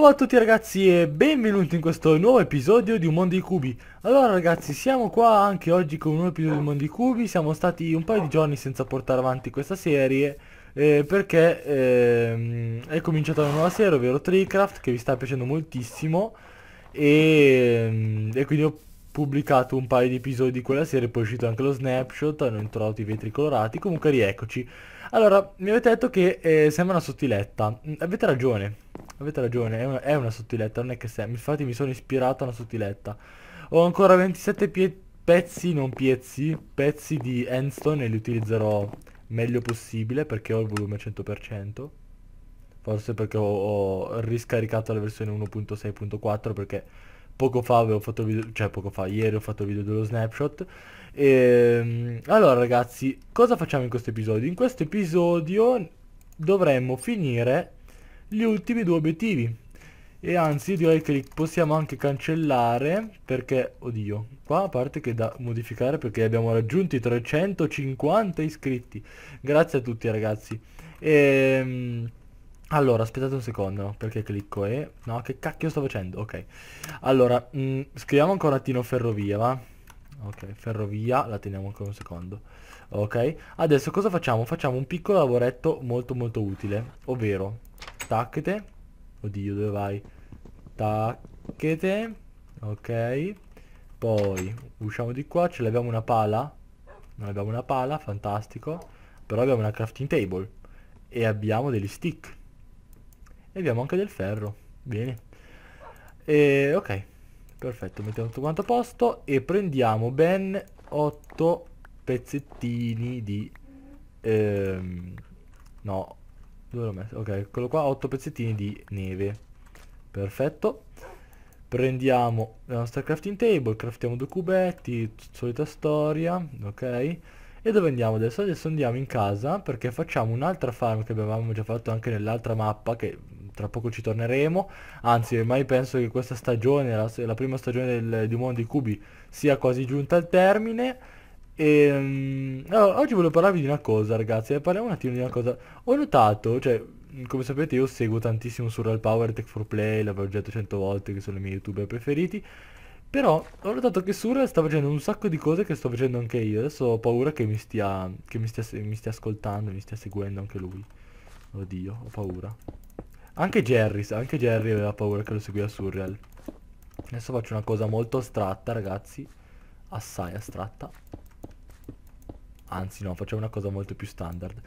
Ciao a tutti ragazzi e benvenuti in questo nuovo episodio di Un Mondo di Cubi Allora ragazzi siamo qua anche oggi con un nuovo episodio di Un Mondo di Cubi Siamo stati un paio di giorni senza portare avanti questa serie eh, Perché eh, è cominciata una nuova serie ovvero Treecraft che vi sta piacendo moltissimo e, ehm, e, quindi ho pubblicato un paio di episodi di quella serie Poi è uscito anche lo snapshot, hanno introdotto i vetri colorati Comunque rieccoci Allora mi avete detto che eh, sembra una sottiletta mm, Avete ragione Avete ragione, è una, è una sottiletta, non è che sia. Infatti mi sono ispirato a una sottiletta. Ho ancora 27 pezzi, non piezzi, pezzi di endstone e li utilizzerò meglio possibile perché ho il volume 100%. Forse perché ho, ho riscaricato la versione 1.6.4 perché poco fa avevo fatto il video, cioè poco fa, ieri ho fatto il video dello snapshot. E, ehm, allora ragazzi, cosa facciamo in questo episodio? In questo episodio dovremmo finire gli ultimi due obiettivi e anzi direi che li possiamo anche cancellare perché oddio qua a parte che da modificare perché abbiamo raggiunto i 350 iscritti grazie a tutti ragazzi e, ehm, allora aspettate un secondo perché clicco e no che cacchio sto facendo ok allora mh, mm, scriviamo ancora attino ferrovia va ok ferrovia la teniamo ancora un secondo ok adesso cosa facciamo facciamo un piccolo lavoretto molto molto utile ovvero Tacchete. Oddio, dove vai? Tacchete. Ok. Poi usciamo di qua, ce l'abbiamo una pala. Non abbiamo una pala, fantastico. Però abbiamo una crafting table. E abbiamo degli stick. E abbiamo anche del ferro. Bene. E ok. Perfetto, mettiamo tutto quanto a posto. E prendiamo ben 8 pezzettini di... Ehm, no, dove l'ho messo? Ok, eccolo qua, 8 pezzettini di neve. Perfetto. Prendiamo la nostra crafting table, craftiamo due cubetti, solita storia, ok? E dove andiamo adesso? Adesso andiamo in casa perché facciamo un'altra farm che avevamo già fatto anche nell'altra mappa che tra poco ci torneremo. Anzi, ormai penso che questa stagione, la, la prima stagione del, di Mondo dei Cubi, sia quasi giunta al termine e, um, oggi volevo parlarvi di una cosa ragazzi, eh, parliamo un attimo di una cosa. Ho notato, cioè, come sapete io seguo tantissimo Surreal Power, Tech 4 Play, l'avevo già detto 100 volte che sono i miei youtuber preferiti. Però ho notato che Surreal sta facendo un sacco di cose che sto facendo anche io. Adesso ho paura che mi stia, che mi stia, mi stia ascoltando, mi stia seguendo anche lui. Oddio, ho paura. Anche Jerry, anche Jerry aveva paura che lo seguiva Surreal. Adesso faccio una cosa molto astratta ragazzi. Assai astratta anzi no, facciamo una cosa molto più standard.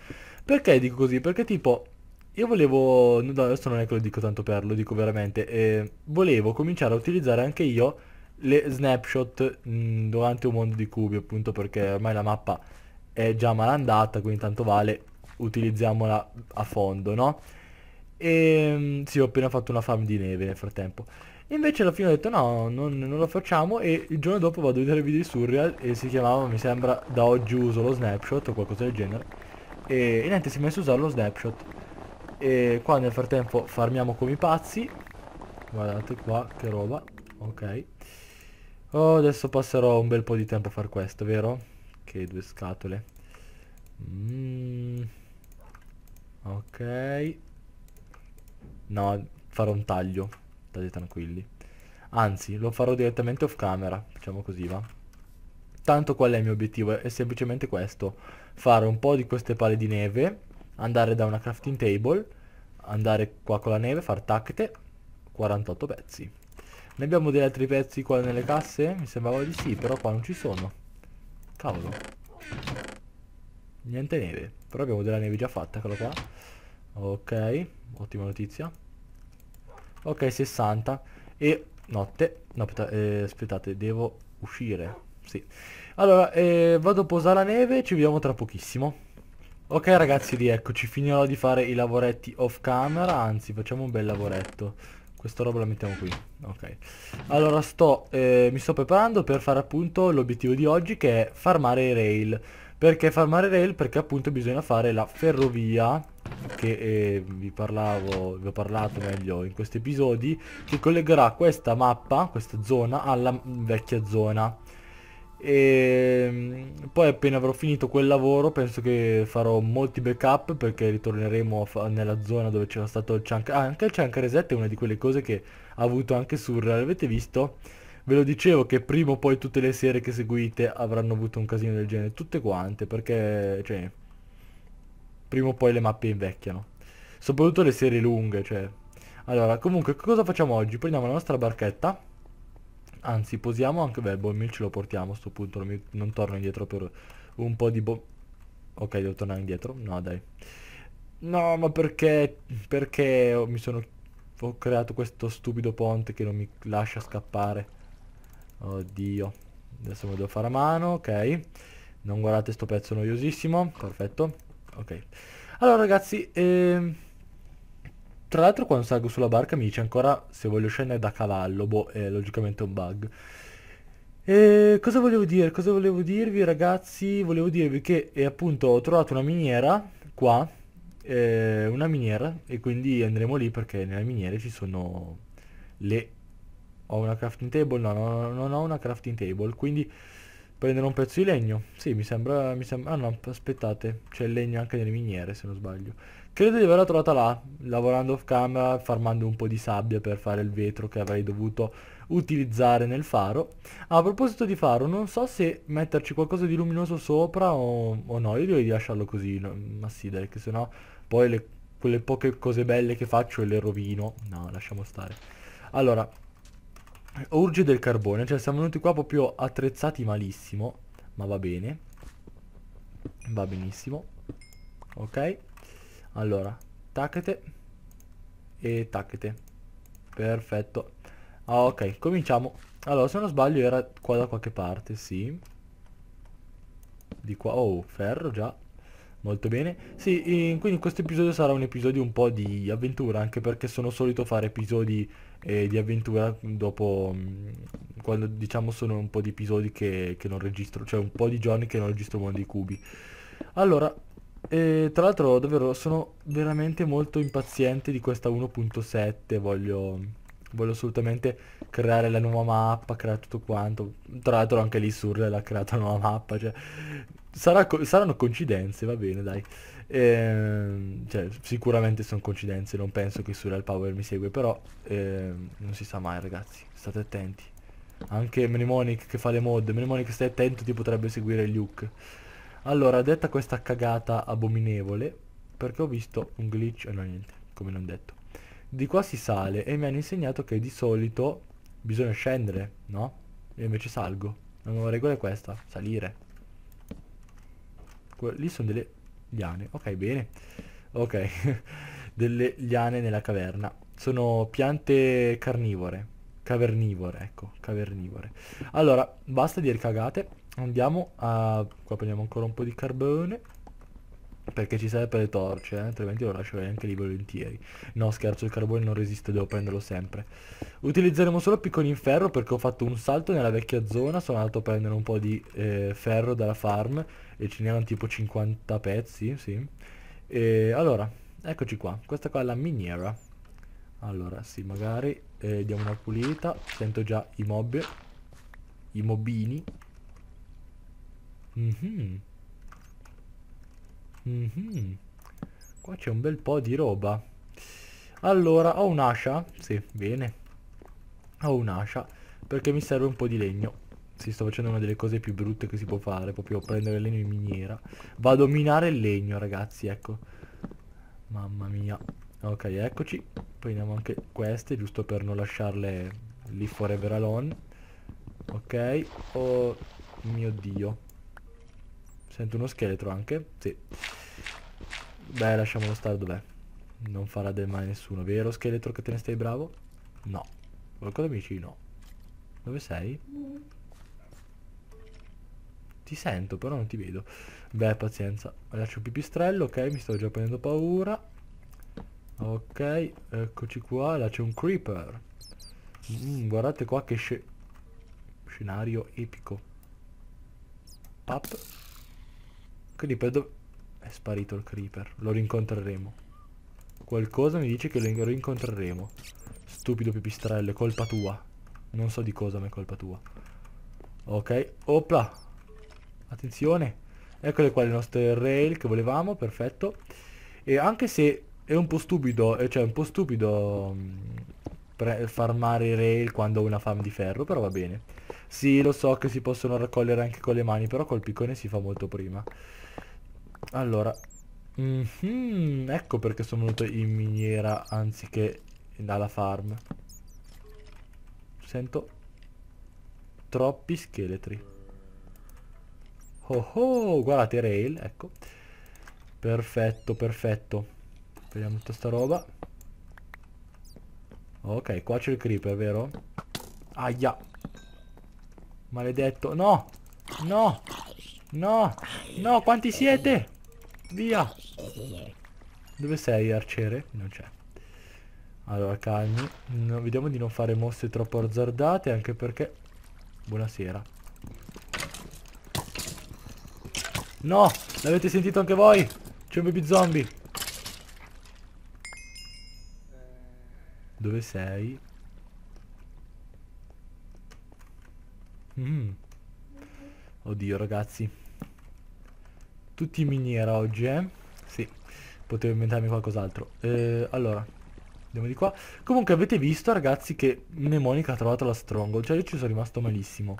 Perché dico così? Perché tipo, io volevo, no, adesso non è che lo dico tanto per, lo dico veramente, eh, volevo cominciare a utilizzare anche io le snapshot mh, mm, durante un mondo di cubi, appunto perché ormai la mappa è già malandata, quindi tanto vale utilizziamola a fondo, no? E ehm, sì, ho appena fatto una farm di neve nel frattempo. Invece alla fine ho detto no, non, non, lo facciamo e il giorno dopo vado a vedere video di Surreal e si chiamava, mi sembra, da oggi uso lo snapshot o qualcosa del genere. E, e niente, si è messo a usare lo snapshot. E qua nel frattempo farmiamo come i pazzi. Guardate qua, che roba. Ok. Oh, adesso passerò un bel po' di tempo a far questo, vero? Che due scatole. Mm. Ok. No, farò un taglio state tranquilli. Anzi, lo farò direttamente off camera, diciamo così va. Tanto qual è il mio obiettivo? È semplicemente questo, fare un po' di queste pale di neve, andare da una crafting table, andare qua con la neve, far tacte, 48 pezzi. Ne abbiamo degli altri pezzi qua nelle casse? Mi sembrava di sì, però qua non ci sono. Cavolo. Niente neve, però abbiamo della neve già fatta, eccola qua. Ok, ottima notizia. Ok 60 E notte No eh, aspettate devo uscire Sì Allora eh, vado a posare la neve Ci vediamo tra pochissimo Ok ragazzi rieccoci Finirò di fare i lavoretti off camera Anzi facciamo un bel lavoretto Questa roba la mettiamo qui Ok Allora sto eh, Mi sto preparando per fare appunto l'obiettivo di oggi Che è farmare i rail Perché farmare rail? Perché appunto bisogna fare la ferrovia che eh, vi parlavo vi ho parlato meglio in questi episodi che collegherà questa mappa questa zona alla vecchia zona e mm, poi appena avrò finito quel lavoro penso che farò molti backup perché ritorneremo nella zona dove c'era stato il chunk ah, anche il chunk reset è una di quelle cose che ha avuto anche Surreal avete visto? ve lo dicevo che prima o poi tutte le serie che seguite avranno avuto un casino del genere tutte quante perché cioè prima o poi le mappe invecchiano. Soprattutto le serie lunghe, cioè. Allora, comunque, cosa facciamo oggi? Prendiamo la nostra barchetta. Anzi, posiamo anche... Beh, Bommil ce lo portiamo a sto punto. Non, mi, non torno indietro per un po' di... Bo ok, devo tornare indietro. No, dai. No, ma perché... Perché mi sono... Ho creato questo stupido ponte che non mi lascia scappare. Oddio. Adesso me lo devo fare a mano, ok. Non guardate sto pezzo noiosissimo. Perfetto ok. Allora ragazzi, ehm... tra l'altro quando salgo sulla barca mi dice ancora se voglio scendere da cavallo, boh, è logicamente un bug. E cosa volevo dire? Cosa volevo dirvi ragazzi? Volevo dirvi che eh, appunto ho trovato una miniera qua, eh, una miniera, e quindi andremo lì perché nelle miniere ci sono le... Ho una crafting table? No, no, non ho una crafting table, quindi... Prendere un pezzo di legno. Sì, mi sembra, mi sembra... Ah no, aspettate. C'è il legno anche nelle miniere, se non sbaglio. Credo di averla trovata là, lavorando off camera, farmando un po' di sabbia per fare il vetro che avrei dovuto utilizzare nel faro. a proposito di faro, non so se metterci qualcosa di luminoso sopra o, o no. Io direi di lasciarlo così, no? ma sì, dai, che sennò poi le, quelle poche cose belle che faccio le rovino. No, lasciamo stare. Allora, Urge del carbone, cioè siamo venuti qua proprio attrezzati malissimo, ma va bene. Va benissimo. Ok. Allora, tacchete e tacchete. Perfetto. Ah, ok, cominciamo. Allora, se non sbaglio era qua da qualche parte, sì. Di qua, oh, ferro già. Molto bene. Sì, in, quindi questo episodio sarà un episodio un po' di avventura, anche perché sono solito fare episodi eh, di avventura dopo mm, quando diciamo sono un po' di episodi che, che non registro, cioè un po' di giorni che non registro uno dei cubi. Allora, eh, tra l'altro davvero sono veramente molto impaziente di questa 1.7, voglio, voglio assolutamente creare la nuova mappa, creare tutto quanto. Tra l'altro anche lì Surrel ha creato la nuova mappa, cioè Sarà, saranno coincidenze, va bene, dai. Ehm, cioè, sicuramente sono coincidenze, non penso che Surreal Power mi segue, però ehm, non si sa mai, ragazzi. State attenti. Anche Mnemonic che fa le mod, Mnemonic stai attento, ti potrebbe seguire Luke. Allora, detta questa cagata abominevole, perché ho visto un glitch, eh, non niente, come non detto. Di qua si sale e mi hanno insegnato che di solito bisogna scendere, no? E invece salgo. La nuova regola è questa, salire lì sono delle liane ok bene ok delle liane nella caverna sono piante carnivore cavernivore ecco cavernivore allora basta dire cagate andiamo a qua prendiamo ancora un po' di carbone perché ci serve per le torce, eh? altrimenti lo lascerei anche lì volentieri. No, scherzo, il carbone non resiste, devo prenderlo sempre. Utilizzeremo solo piccoli in ferro perché ho fatto un salto nella vecchia zona, sono andato a prendere un po' di eh, ferro dalla farm e ce n'erano tipo 50 pezzi, sì. E allora, eccoci qua, questa qua è la miniera. Allora, sì, magari eh, diamo una pulita, sento già i mob, i mobini. Mhm. Mm Mm -hmm. Qua c'è un bel po' di roba. Allora, ho un'ascia. Sì, bene. Ho un'ascia. Perché mi serve un po' di legno. Sì, sto facendo una delle cose più brutte che si può fare. Proprio prendere il legno in miniera. Vado a minare il legno, ragazzi, ecco. Mamma mia. Ok, eccoci. Prendiamo anche queste, giusto per non lasciarle lì forever alone. Ok. Oh mio Dio. Sento uno scheletro anche. Sì. Beh, lasciamolo stare dov'è. Non farà del male a nessuno. Vero scheletro che te ne stai bravo? No. Qualcosa mi dici no. Dove sei? Ti sento, però non ti vedo. Beh, pazienza. Lascio il pipistrello, ok, mi sto già prendendo paura. Ok, eccoci qua, là c'è un creeper. Mm, guardate qua che sce scenario epico. Pap. Creeper dove... È sparito il creeper. Lo rincontreremo. Qualcosa mi dice che lo rincontreremo. Stupido pipistrello, è colpa tua. Non so di cosa, ma è colpa tua. Ok, opla. Attenzione. Eccole qua le nostre rail che volevamo, perfetto. E anche se è un po' stupido, eh, cioè è un po' stupido mm, farmare rail quando ho una farm di ferro, però va bene. Sì, lo so che si possono raccogliere anche con le mani, però col piccone si fa molto prima. Allora, mm -hmm, ecco perché sono venuto in miniera anziché dalla farm. Sento troppi scheletri. Oh oh, guardate rail, ecco. Perfetto, perfetto. Vediamo tutta sta roba. Ok, qua c'è il creeper, vero? Aia. Maledetto. No! No! No, no, quanti siete? Via. Dove sei, arciere? Non c'è. Allora, calmi. No, vediamo di non fare mosse troppo azzardate, anche perché... Buonasera. No, l'avete sentito anche voi? C'è un baby zombie. Dove sei? Mm. Oddio, ragazzi. Tutti in miniera oggi, eh? Sì, potevo inventarmi qualcos'altro. Eh, allora, andiamo di qua. Comunque avete visto, ragazzi, che Mnemonica ha trovato la stronghold. Cioè io ci sono rimasto malissimo.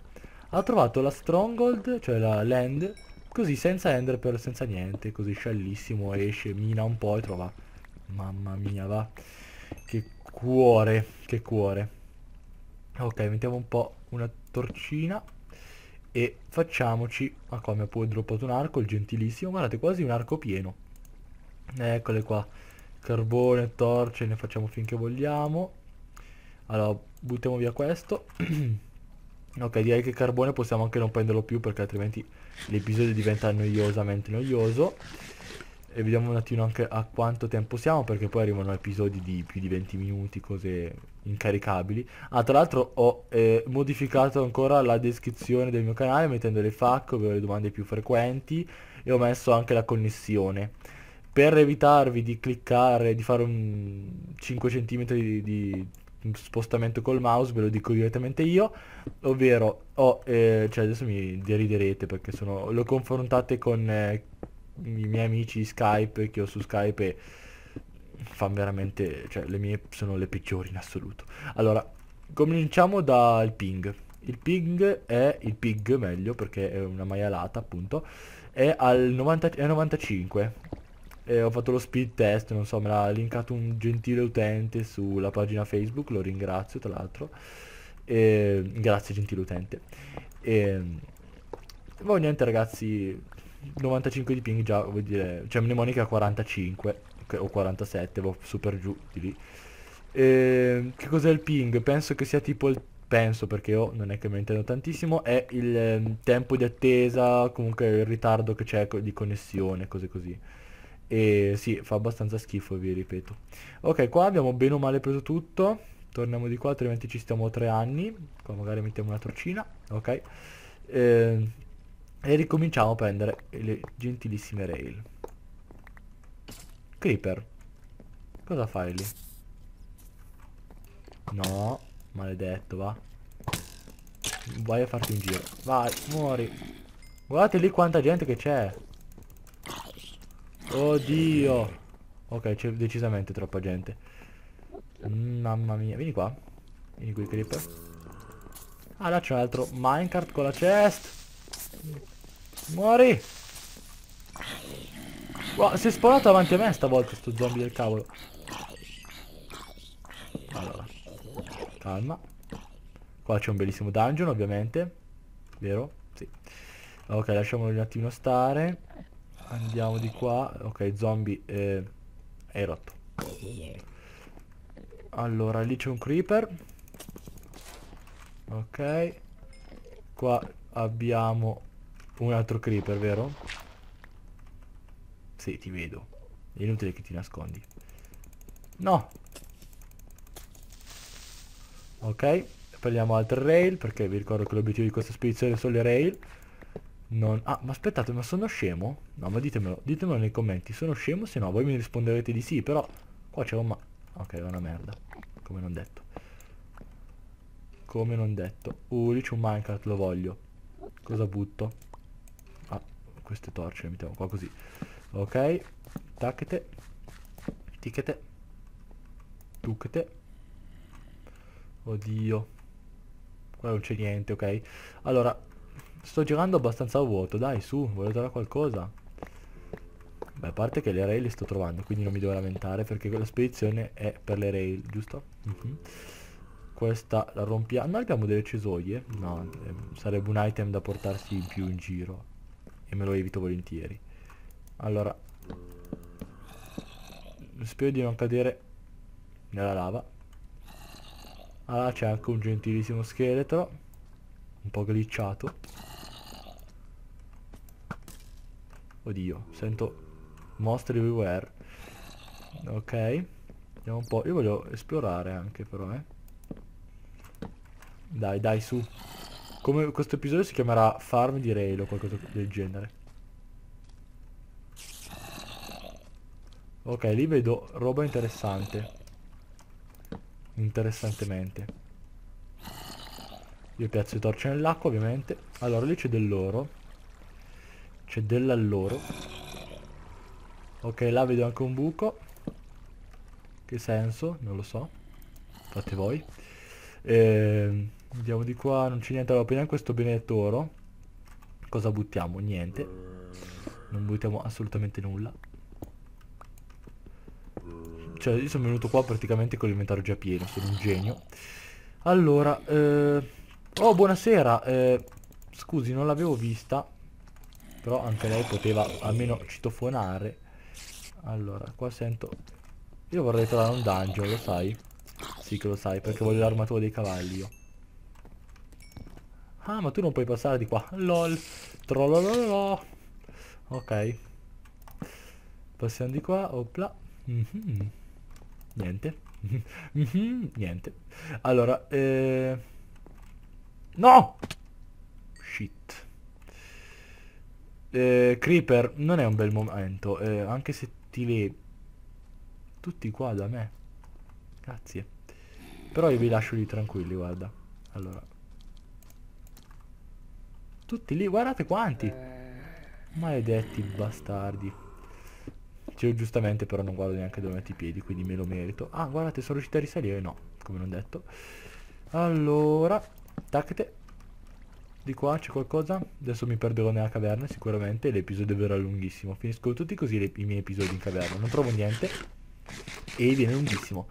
Ha trovato la stronghold, cioè la land, così senza ender però senza niente. Così sciallissimo, esce, mina un po' e trova. Mamma mia, va. Che cuore, che cuore. Ok, mettiamo un po' una torcina e facciamoci, ma qua mi ha pure droppato un arco, il gentilissimo, guardate quasi un arco pieno. Eccole qua, carbone, torce, ne facciamo finché vogliamo. Allora, buttiamo via questo. ok, direi che carbone possiamo anche non prenderlo più perché altrimenti l'episodio diventa noiosamente noioso e vediamo un attimo anche a quanto tempo siamo perché poi arrivano episodi di più di 20 minuti cose incaricabili ah tra l'altro ho eh, modificato ancora la descrizione del mio canale mettendo le FAQ ovvero le domande più frequenti e ho messo anche la connessione per evitarvi di cliccare di fare un 5 cm di, di spostamento col mouse ve lo dico direttamente io ovvero ho eh, cioè adesso mi deriderete perché sono lo confrontate con eh, i miei amici Skype che ho su Skype e fanno veramente, cioè le mie sono le peggiori in assoluto. Allora, cominciamo dal ping. Il ping è, il pig meglio perché è una maialata appunto, è al 90, è 95. E ho fatto lo speed test, non so, me l'ha linkato un gentile utente sulla pagina Facebook, lo ringrazio tra l'altro. grazie gentile utente. E, ehm, poi niente ragazzi, 95 di ping già vuol dire cioè mnemonica 45 o 47 va boh, super giù di lì e, ehm, che cos'è il ping penso che sia tipo il penso perché io oh, non è che me intendo tantissimo è il eh, tempo di attesa comunque il ritardo che c'è di connessione cose così e sì fa abbastanza schifo vi ripeto ok qua abbiamo bene o male preso tutto torniamo di qua altrimenti ci stiamo tre anni qua magari mettiamo una torcina ok eh, e ricominciamo a prendere le gentilissime rail. Creeper. Cosa fai lì? No, maledetto, va. Vai a farti un giro. Vai, muori. Guardate lì quanta gente che c'è. Oddio. Ok, c'è decisamente troppa gente. Mamma mia, vieni qua. Vieni qui, creeper. Ah, là c'è un altro Minecart con la chest. Muori! Wow, si è sparato davanti a me stavolta sto zombie del cavolo. Allora. Calma. Qua c'è un bellissimo dungeon, ovviamente. Vero? Sì. Ok, lasciamolo un attimo stare. Andiamo di qua. Ok, zombie eh, è rotto. Allora, lì c'è un creeper. Ok. Qua abbiamo un altro creeper, vero? Sì, ti vedo. È inutile che ti nascondi. No! Ok, prendiamo altre rail, perché vi ricordo che l'obiettivo di questa spedizione sono le rail. Non... Ah, ma aspettate, ma sono scemo? No, ma ditemelo, ditemelo nei commenti. Sono scemo, se no voi mi risponderete di sì, però... Qua c'è un ma... Ok, è una merda. Come non detto. Come non detto. Uh, lì c'è un Minecraft, lo voglio. Cosa butto? queste torce le mettiamo qua così ok tacchete ticchete tucchete oddio qua non c'è niente ok allora sto girando abbastanza a vuoto dai su volete trovare qualcosa Beh, a parte che le rail le sto trovando quindi non mi devo lamentare perché la spedizione è per le rail giusto? Uh mhm. -huh. questa la rompiamo abbiamo delle cesoie no eh, sarebbe un item da portarsi in più in giro e me lo evito volentieri allora spero di non cadere nella lava allora c'è anche un gentilissimo scheletro un po' glitchato oddio sento mostri everywhere ok andiamo un po' io voglio esplorare anche però eh dai dai su come questo episodio si chiamerà Farm di Rail o qualcosa del genere. Ok, lì vedo roba interessante. Interessantemente. Io piazzo i torce nell'acqua ovviamente. Allora lì c'è dell'oro. C'è dell'alloro. Ok, là vedo anche un buco. Che senso? Non lo so. Fate voi. Ehm... Andiamo di qua, non c'è niente. Allora, prendiamo questo benedetto oro. Cosa buttiamo? Niente. Non buttiamo assolutamente nulla. Cioè, io sono venuto qua praticamente con l'inventario già pieno, sono un genio. Allora, eh... Oh, buonasera. Eh... Scusi, non l'avevo vista. Però anche lei poteva almeno citofonare. Allora, qua sento... Io vorrei trovare un dungeon, lo sai? Sì che lo sai, perché voglio l'armatura dei cavalli io. Ah, ma tu non puoi passare di qua. LOL. Trollololo. Ok. Passiamo di qua. Opla. Mm -hmm. Niente. Mm -hmm. Niente. Allora, eh... No! Shit. Eh, creeper, non è un bel momento. Eh, anche se ti vedi... Tutti qua da me. Grazie. Però io vi lascio lì tranquilli, guarda. Allora. Tutti lì, guardate quanti. Maledetti bastardi. Cioè, giustamente però non guardo neanche dove metto i piedi, quindi me lo merito. Ah, guardate, sono riuscito a risalire? No, come non detto. Allora, tacchete. Di qua c'è qualcosa? Adesso mi perderò nella caverna sicuramente l'episodio verrà lunghissimo. Finiscono tutti così i miei episodi in caverna. Non trovo niente e viene lunghissimo.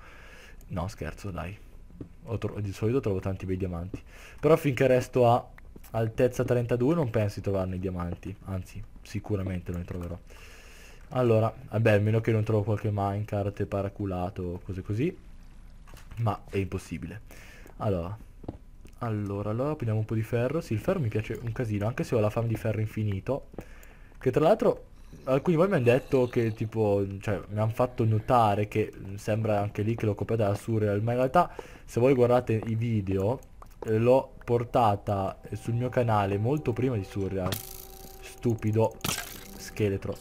No, scherzo, dai. di solito trovo tanti bei diamanti. Però finché resto a altezza 32 non penso di trovarne i diamanti, anzi sicuramente non ne troverò. Allora, vabbè, eh almeno che non trovo qualche minecart paraculato o cose così, ma è impossibile. Allora, allora, allora, prendiamo un po' di ferro. Sì, il ferro mi piace un casino, anche se ho la fame di ferro infinito. Che tra l'altro alcuni di voi mi hanno detto che tipo, cioè mi hanno fatto notare che sembra anche lì che l'ho copiata da Surreal, ma in realtà se voi guardate i video l'ho portata sul mio canale molto prima di Surreal. Stupido scheletro.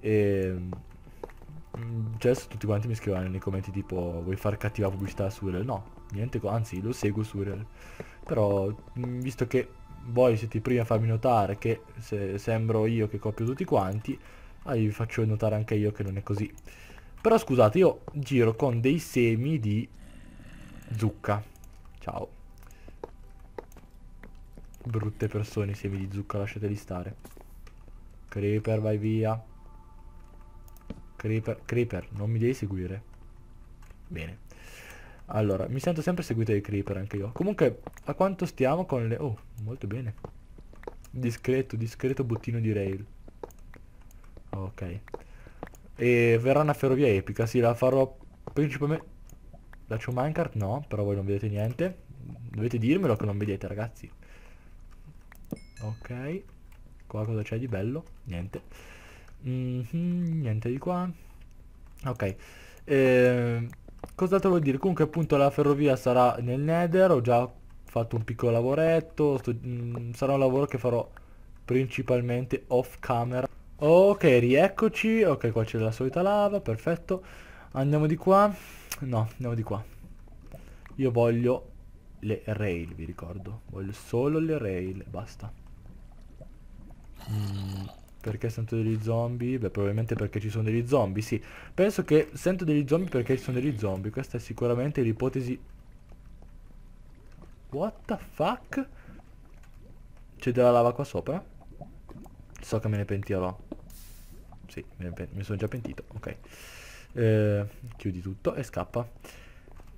E... Ehm, cioè, adesso tutti quanti mi scrivono nei commenti tipo vuoi far cattiva pubblicità a Surreal? No, niente, anzi lo seguo Surreal. Però mm, visto che voi siete i primi a farmi notare che se sembro io che copio tutti quanti, ah, vi faccio notare anche io che non è così. Però scusate, io giro con dei semi di zucca. Ciao. Brutte persone, semi di zucca, lasciateli stare. Creeper, vai via. Creeper, creeper, non mi devi seguire. Bene. Allora, mi sento sempre seguito dai creeper anche io. Comunque, a quanto stiamo con le... Oh, molto bene. Discreto, discreto bottino di rail. Ok. E verrà una ferrovia epica, sì, la farò principalmente... La c'ho minecart? No, però voi non vedete niente. Dovete dirmelo che non vedete, ragazzi ok qua cosa c'è di bello? niente mm -hmm, niente di qua ok eh, cos'altro vuol dire? comunque appunto la ferrovia sarà nel nether ho già fatto un piccolo lavoretto sto, mm, sarà un lavoro che farò principalmente off camera ok rieccoci ok qua c'è la solita lava perfetto andiamo di qua no andiamo di qua io voglio le rail vi ricordo voglio solo le rail basta Mm, perché sento degli zombie? Beh, probabilmente perché ci sono degli zombie, sì. Penso che sento degli zombie perché ci sono degli zombie. Questa è sicuramente l'ipotesi... What the fuck? C'è della lava qua sopra? So che me ne pentirò. Sì, me ne mi sono già pentito, ok. Eh, chiudi tutto e scappa.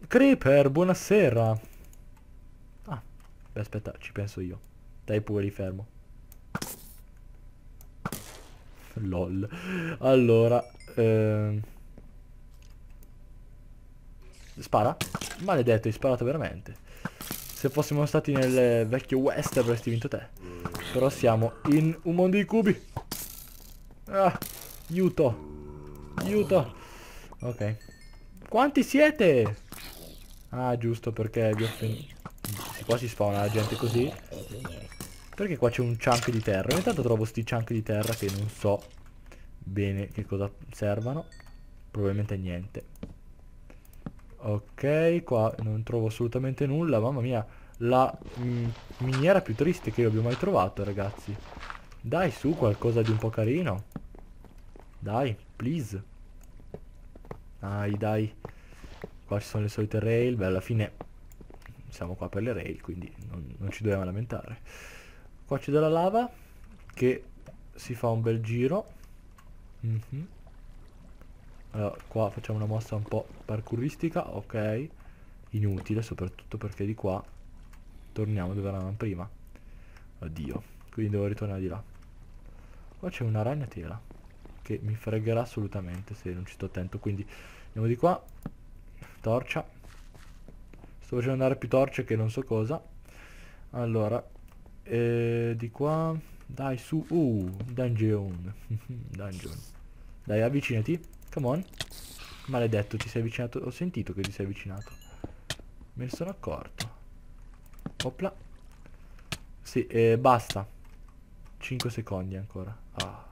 Creeper, buonasera. Ah, aspetta, ci penso io. Dai pure, fermo. lol allora eh... spara maledetto hai sparato veramente se fossimo stati nel vecchio west avresti vinto te però siamo in un mondo di cubi ah, aiuto aiuto ok quanti siete? ah giusto perché vi ho finito qua si spawna la gente così perché qua c'è un chunk di terra? Ogni tanto trovo sti chunk di terra che non so bene che cosa servano. Probabilmente niente. Ok, qua non trovo assolutamente nulla. Mamma mia, la mm, miniera più triste che io abbia mai trovato, ragazzi. Dai, su, qualcosa di un po' carino. Dai, please. Dai, dai. Qua ci sono le solite rail. Beh, alla fine siamo qua per le rail, quindi non, non ci dobbiamo lamentare. Qua c'è della lava che si fa un bel giro. Mm -hmm. Allora, qua facciamo una mossa un po' parkouristica, ok. Inutile, soprattutto perché di qua torniamo dove eravamo prima. Oddio, quindi devo ritornare di là. Qua c'è una ragnatela che mi fregherà assolutamente se non ci sto attento, quindi andiamo di qua. Torcia. Sto facendo andare più torce che non so cosa. Allora, e di qua. Dai su. Uh, dungeon. dungeon. Dai, avvicinati. Come on. Maledetto, ti sei avvicinato. Ho sentito che ti sei avvicinato. Me ne sono accorto. Opla. Sì, eh, basta. 5 secondi ancora. Ah.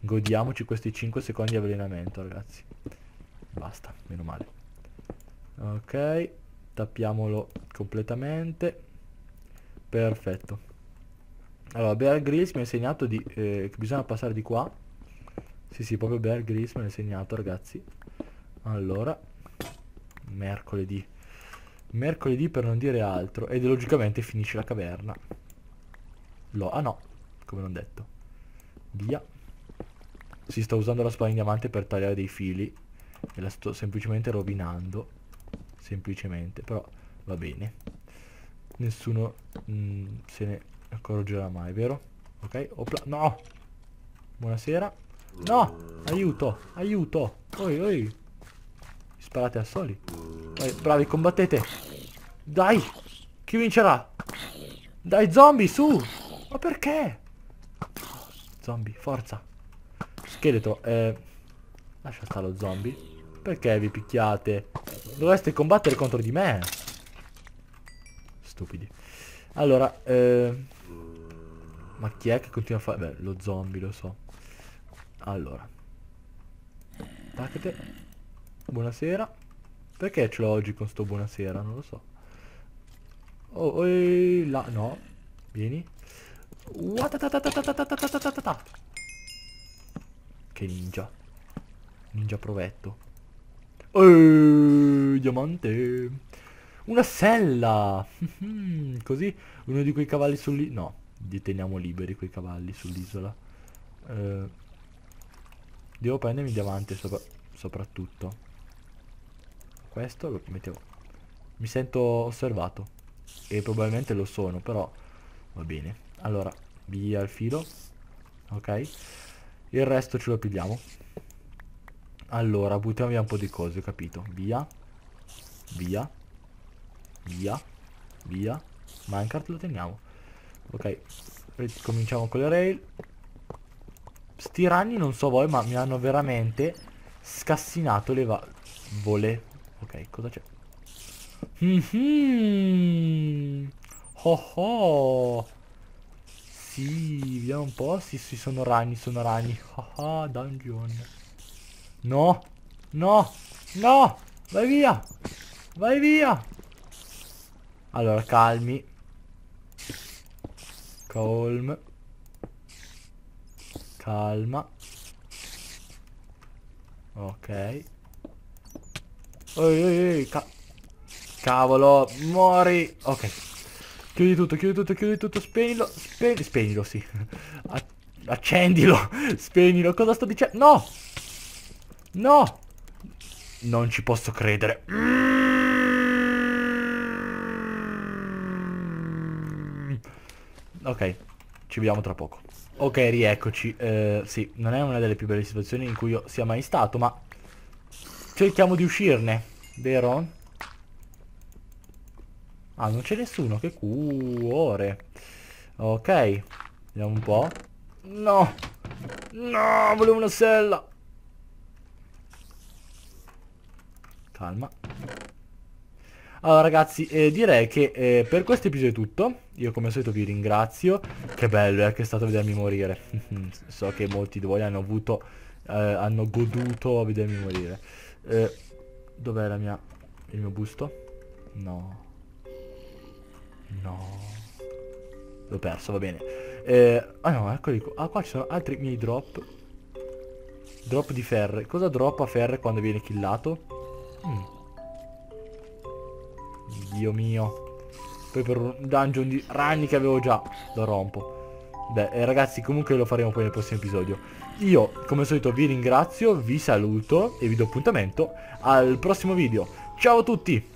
Godiamoci questi 5 secondi di avvelenamento, ragazzi. Basta, meno male. Ok, tappiamolo completamente. Perfetto. Allora, Bear Grylls mi ha insegnato di, eh, che bisogna passare di qua. Sì, sì, proprio Bear Grylls mi ha insegnato, ragazzi. Allora, mercoledì. Mercoledì per non dire altro. Ed logicamente finisce la caverna. Lo, ah no, come non detto. Via. Si sta usando la spada in diamante per tagliare dei fili. E la sto semplicemente rovinando. Semplicemente, però va bene. Nessuno mh, mm, se ne accorgerà mai, vero? Ok, Opla no! Buonasera. No! Aiuto, aiuto! Oi, oi! Sparate a soli. Vai, bravi, combattete! Dai! Chi vincerà? Dai, zombie, su! Ma perché? Zombie, forza! Scheletro, eh... Lascia stare lo zombie. Perché vi picchiate? Dovreste combattere contro di me. Stupidi. Allora, eh... Ma chi è che continua a fare... Beh, lo zombie, lo so. Allora. Tacchete. Buonasera. Perché ce l'ho oggi con sto buonasera? Non lo so. Oh, oh là. No. Vieni. Che ninja. Ninja provetto. Eeeh, diamante. Una sella. Così uno di quei cavalli sul... No li teniamo liberi quei cavalli sull'isola. Eh, devo prendermi davanti sopra soprattutto. Questo lo mettiamo. Mi sento osservato. E probabilmente lo sono, però va bene. Allora, via il filo. Ok. Il resto ce lo pigliamo. Allora, buttiamo via un po' di cose, ho capito. Via. Via. Via. Via. Minecraft lo teniamo. Ok, cominciamo con le rail. Sti ragni non so voi ma mi hanno veramente scassinato le valvole. Ok, cosa c'è? Mm -hmm. Oh oh! Sì, vediamo un po'. Sì, sì, sono ragni, sono ragni. Oh, oh, dungeon. No! No! No! Vai via! Vai via! Allora, calmi. Calm. Calma. Ok. Ehi, ehi, ehi. Ca cavolo, muori. Ok. Chiudi tutto, chiudi tutto, chiudi tutto. Spegnilo. Speg spegnilo, sì. accendilo. Spegnilo. Cosa sto dicendo? No! No! Non ci posso credere. Mm! Ok, ci vediamo tra poco. Ok, rieccoci. Eh, sì, non è una delle più belle situazioni in cui io sia mai stato, ma cerchiamo di uscirne, vero? Ah, non c'è nessuno, che cuore. Ok, vediamo un po'. No! No, volevo una sella! Calma. Allora ragazzi eh, direi che eh, per questo episodio è tutto Io come al solito vi ringrazio Che bello eh, che è stato vedermi morire So che molti di voi hanno avuto eh, Hanno goduto a vedermi morire eh, Dov'è la mia Il mio busto? No No L'ho perso va bene eh, Ah no eccoli qua Ah qua ci sono altri miei drop Drop di ferre Cosa droppa ferre quando viene killato? Mm. Dio mio. Poi per un dungeon di ragni che avevo già lo rompo. Beh, eh, ragazzi, comunque lo faremo poi nel prossimo episodio. Io, come al solito, vi ringrazio, vi saluto e vi do appuntamento al prossimo video. Ciao a tutti!